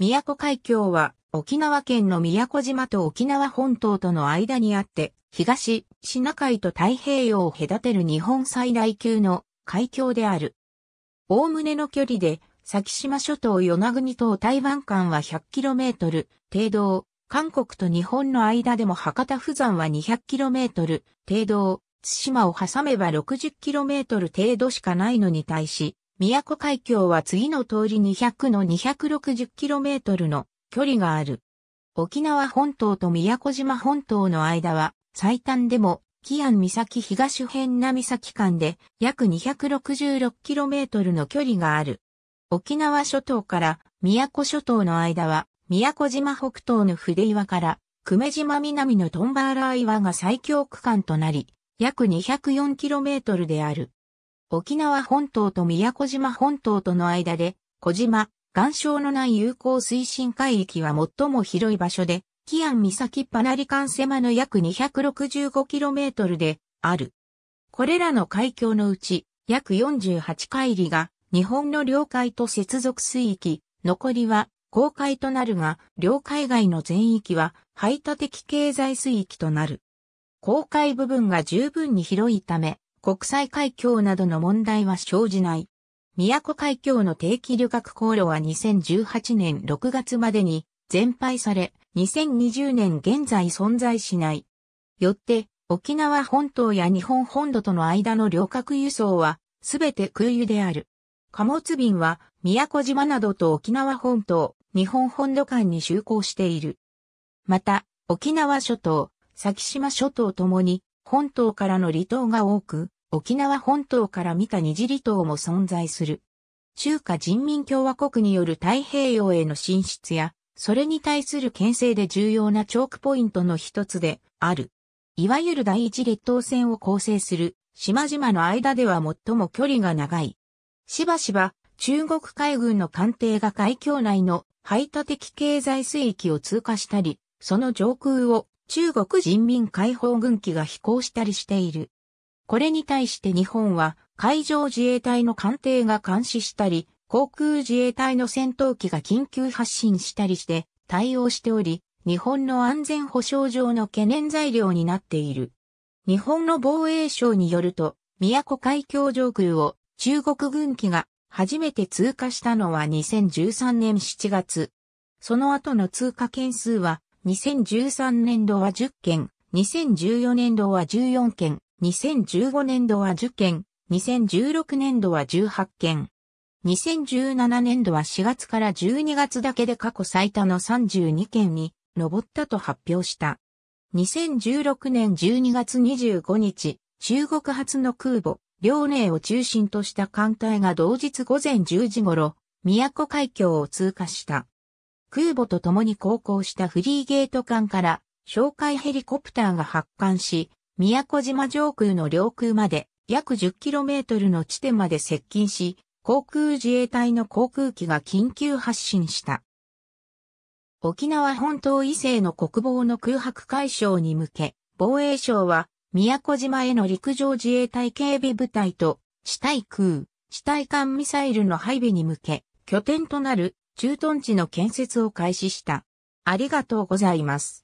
宮古海峡は沖縄県の宮古島と沖縄本島との間にあって、東、シナ海と太平洋を隔てる日本最大級の海峡である。おおむねの距離で、先島諸島与那国島台湾間は 100km 程度韓国と日本の間でも博多富山は 200km 程度津島を挟めば 60km 程度しかないのに対し、宮古海峡は次の通り200の 260km の距離がある。沖縄本島と宮古島本島の間は最短でも紀安岬東辺並岬間で約 266km の距離がある。沖縄諸島から宮古諸島の間は宮古島北東の筆岩から久米島南のトンバーラー岩が最強区間となり約 204km である。沖縄本島と宮古島本島との間で、小島、岩礁のない友好推進海域は最も広い場所で、キアン岬パナリカンセマの約 265km である。これらの海峡のうち、約48海里が日本の領海と接続水域、残りは公海となるが、領海外の全域は排他的経済水域となる。公海部分が十分に広いため、国際海峡などの問題は生じない。宮古海峡の定期旅客航路は2018年6月までに全廃され、2020年現在存在しない。よって、沖縄本島や日本本土との間の旅客輸送は、すべて空輸である。貨物便は、宮古島などと沖縄本島、日本本土間に就航している。また、沖縄諸島、先島諸島ともに、本島からの離島が多く、沖縄本島から見た二次離島も存在する。中華人民共和国による太平洋への進出や、それに対する牽制で重要なチョークポイントの一つである。いわゆる第一列島線を構成する島々の間では最も距離が長い。しばしば中国海軍の艦艇が海峡内の排他的経済水域を通過したり、その上空を中国人民解放軍機が飛行したりしている。これに対して日本は海上自衛隊の艦艇が監視したり、航空自衛隊の戦闘機が緊急発進したりして対応しており、日本の安全保障上の懸念材料になっている。日本の防衛省によると、宮古海峡上空を中国軍機が初めて通過したのは2013年7月。その後の通過件数は2013年度は10件、2014年度は14件、2015年度は10件、2016年度は18件。2017年度は4月から12月だけで過去最多の32件に上ったと発表した。2016年12月25日、中国発の空母、遼寧を中心とした艦隊が同日午前10時頃、宮古海峡を通過した。空母と共に航行したフリーゲート艦から哨戒ヘリコプターが発艦し、宮古島上空の領空まで約 10km の地点まで接近し、航空自衛隊の航空機が緊急発進した。沖縄本島以西の国防の空白解消に向け、防衛省は宮古島への陸上自衛隊警備部隊と、地対空、地対艦ミサイルの配備に向け、拠点となる駐屯地の建設を開始した。ありがとうございます。